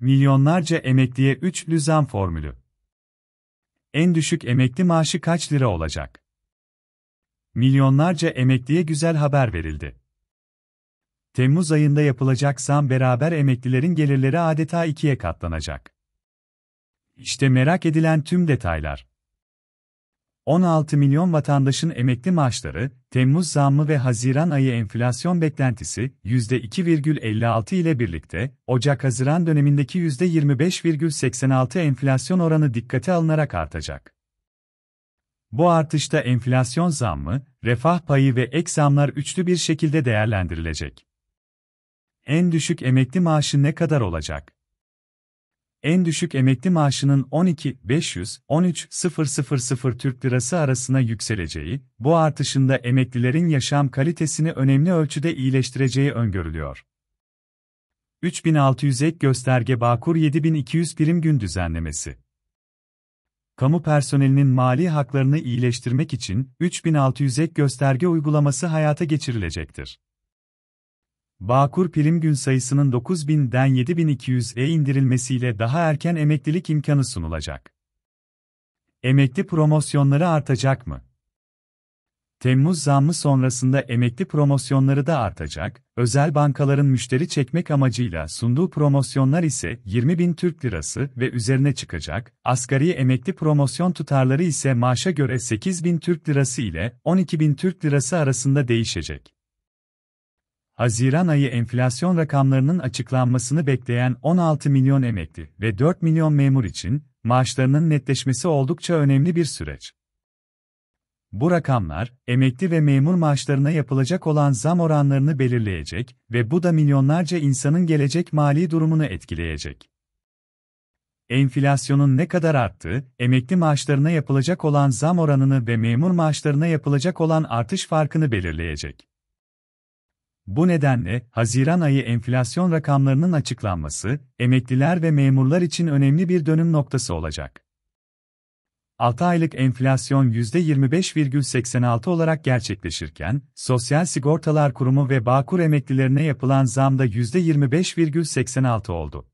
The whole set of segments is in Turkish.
Milyonlarca emekliye 3 zam formülü. En düşük emekli maaşı kaç lira olacak? Milyonlarca emekliye güzel haber verildi. Temmuz ayında yapılacak zam beraber emeklilerin gelirleri adeta ikiye katlanacak. İşte merak edilen tüm detaylar. 16 milyon vatandaşın emekli maaşları, Temmuz zammı ve Haziran ayı enflasyon beklentisi %2,56 ile birlikte, Ocak-Haziran dönemindeki %25,86 enflasyon oranı dikkate alınarak artacak. Bu artışta enflasyon zammı, refah payı ve ek zamlar üçlü bir şekilde değerlendirilecek. En düşük emekli maaşı ne kadar olacak? en düşük emekli maaşının 12.500-13.000 Türk Lirası arasına yükseleceği, bu artışında emeklilerin yaşam kalitesini önemli ölçüde iyileştireceği öngörülüyor. 3600 ek gösterge Bağkur 7200 prim gün düzenlemesi. Kamu personelinin mali haklarını iyileştirmek için 3600 ek gösterge uygulaması hayata geçirilecektir. Bağkur prim gün sayısının 9000'den 7200'e indirilmesiyle daha erken emeklilik imkanı sunulacak. Emekli promosyonları artacak mı? Temmuz zammı sonrasında emekli promosyonları da artacak, özel bankaların müşteri çekmek amacıyla sunduğu promosyonlar ise 20 bin Türk lirası ve üzerine çıkacak, asgari emekli promosyon tutarları ise maaşa göre 8 bin Türk lirası ile 12 bin Türk lirası arasında değişecek. Haziran ayı enflasyon rakamlarının açıklanmasını bekleyen 16 milyon emekli ve 4 milyon memur için maaşlarının netleşmesi oldukça önemli bir süreç. Bu rakamlar, emekli ve memur maaşlarına yapılacak olan zam oranlarını belirleyecek ve bu da milyonlarca insanın gelecek mali durumunu etkileyecek. Enflasyonun ne kadar arttığı, emekli maaşlarına yapılacak olan zam oranını ve memur maaşlarına yapılacak olan artış farkını belirleyecek. Bu nedenle Haziran ayı enflasyon rakamlarının açıklanması emekliler ve memurlar için önemli bir dönüm noktası olacak. 6 aylık enflasyon %25,86 olarak gerçekleşirken, Sosyal Sigortalar Kurumu ve Bağkur emeklilerine yapılan zam da %25,86 oldu.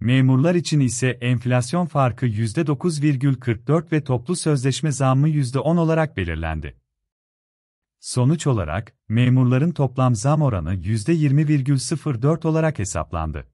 Memurlar için ise enflasyon farkı %9,44 ve toplu sözleşme zammı %10 olarak belirlendi. Sonuç olarak, memurların toplam zam oranı %20,04 olarak hesaplandı.